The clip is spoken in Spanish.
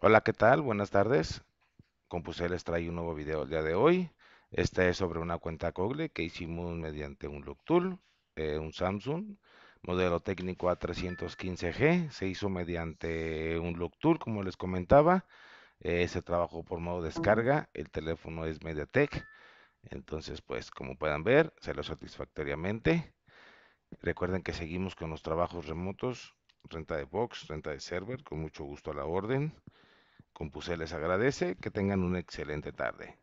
Hola, ¿qué tal? Buenas tardes. Compuse les trae un nuevo video el día de hoy. Este es sobre una cuenta Cogle que hicimos mediante un Look eh, un Samsung, modelo técnico A315G. Se hizo mediante un Look como les comentaba. Eh, se trabajó por modo descarga. El teléfono es MediaTek. Entonces, pues, como puedan ver, se lo satisfactoriamente. Recuerden que seguimos con los trabajos remotos, renta de box, renta de server, con mucho gusto a la orden. Compuse les agradece, que tengan una excelente tarde.